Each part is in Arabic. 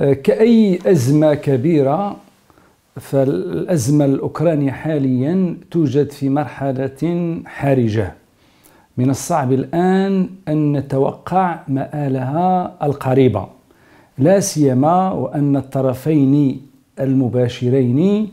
آه، كأي أزمة كبيرة فالأزمة الأوكرانية حاليا توجد في مرحلة حرجة من الصعب الآن أن نتوقع مآلها القريبة لا سيما وأن الطرفين المباشرين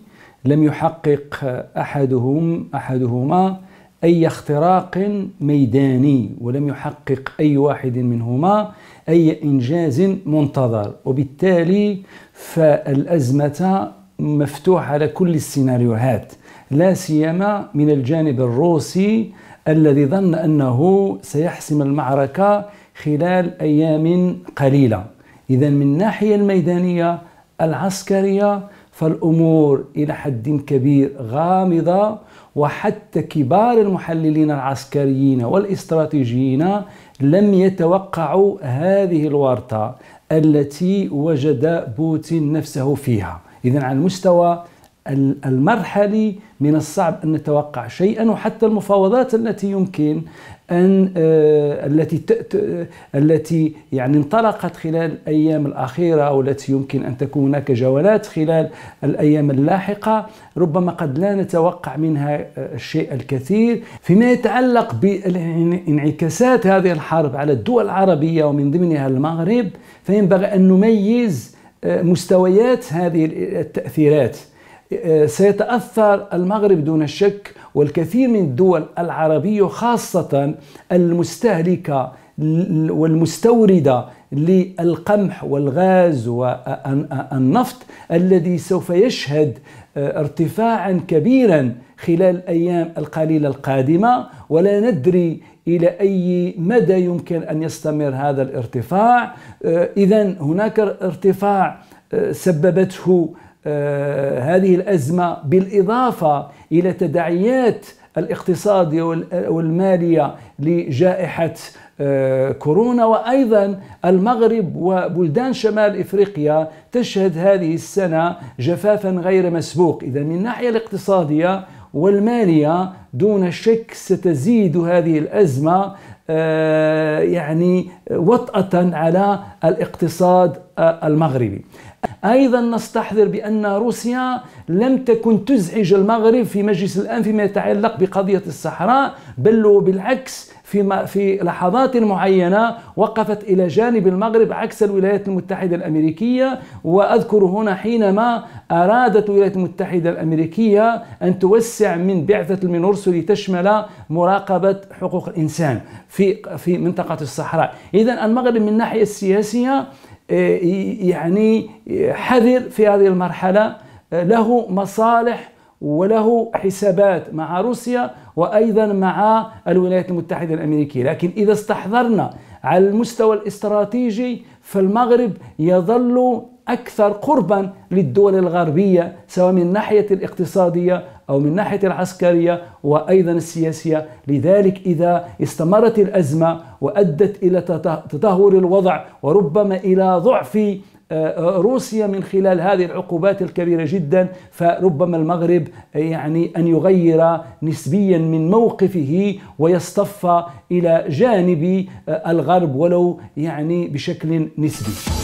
لم يحقق أحدهم أحدهما أي اختراق ميداني ولم يحقق أي واحد منهما أي إنجاز منتظر وبالتالي فالأزمة مفتوح على كل السيناريوهات لا سيما من الجانب الروسي الذي ظن أنه سيحسم المعركة خلال أيام قليلة إذا من الناحية الميدانية العسكرية فالأمور إلى حد كبير غامضة وحتى كبار المحللين العسكريين والاستراتيجيين لم يتوقعوا هذه الورطة التي وجد بوتين نفسه فيها إذا على المستوى المرحلي من الصعب أن نتوقع شيئا وحتى المفاوضات التي يمكن أن آه، التي التي يعني انطلقت خلال الأيام الأخيرة أو التي يمكن أن تكون هناك جولات خلال الأيام اللاحقة ربما قد لا نتوقع منها آه، الشيء الكثير فيما يتعلق بانعكاسات هذه الحرب على الدول العربية ومن ضمنها المغرب فينبغي أن نميز آه، مستويات هذه التأثيرات آه، سيتأثر المغرب دون الشك والكثير من الدول العربية خاصة المستهلكة والمستوردة للقمح والغاز والنفط الذي سوف يشهد آه، ارتفاعا كبيرا خلال الايام القليله القادمه ولا ندري الى اي مدى يمكن ان يستمر هذا الارتفاع آه، اذا هناك ارتفاع سببته آه، هذه الأزمة بالإضافة إلى تداعيات الاقتصادية والمالية لجائحة آه، كورونا وأيضا المغرب وبلدان شمال إفريقيا تشهد هذه السنة جفافا غير مسبوق إذا من الناحية الاقتصادية والمالية دون شك ستزيد هذه الأزمة آه، يعني وطأة على الاقتصاد آه، المغربي أيضا نستحضر بأن روسيا لم تكن تزعج المغرب في مجلس الأمن فيما يتعلق بقضية الصحراء بل بالعكس في في لحظات معينه وقفت الى جانب المغرب عكس الولايات المتحده الامريكيه واذكر هنا حينما ارادت الولايات المتحده الامريكيه ان توسع من بعثه المنورسو لتشمل مراقبه حقوق الانسان في في منطقه الصحراء، اذا المغرب من الناحيه السياسيه آه، يعني حذر في هذه المرحله آه، له مصالح وله حسابات مع روسيا وأيضا مع الولايات المتحدة الأمريكية لكن إذا استحضرنا على المستوى الاستراتيجي فالمغرب يظل أكثر قربا للدول الغربية سواء من ناحية الاقتصادية أو من ناحية العسكرية وأيضا السياسية لذلك إذا استمرت الأزمة وأدت إلى تدهور الوضع وربما إلى ضعف آه، آه، روسيا من خلال هذه العقوبات الكبيرة جدا فربما المغرب آه، يعني أن يغير نسبيا من موقفه ويصطف إلى جانب الغرب ولو يعني بشكل نسبي